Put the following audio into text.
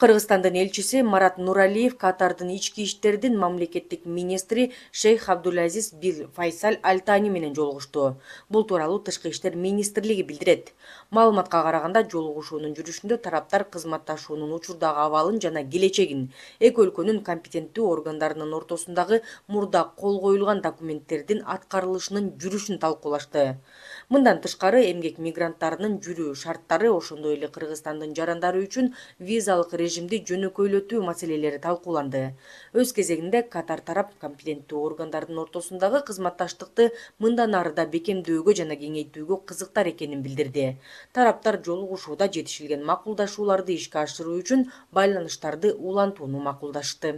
кыргызстандын элчиси марат нуралиев катардын ички иштердин мамлекеттик министри шейх абдулазиз бил файсаль альтани менен жолугушту бул тууралуу тышкы иштер министрлиги билдирет маалыматка караганда жолугушуунун жүрүшүндө тараптар кызматташуунун учурдагы абалын жана келечегин эки өлкөнүн компетенттүү органдарынын ортосундагы мурда кол коюлган документтердин аткарылышынын жүрүшүн талкуулашты мындан тышкары эмгек мигранттарынын жүрүү шарттары ошондой эле кыргызстандын жарандары үчүн визалык режим режимди жөнөкөйлөтүү маселелери талкууланды өз кезегінде катар тарап компетенттүү органдардын ортосундагы кызматташтыкты мындан ары да бекемдөөгө жана кеңейтүүгө кызыктар экенин билдирди тараптар жолугушууда жетишилген макулдашууларды ишке ашыруу үчүн байланыштарды улантууну макулдашты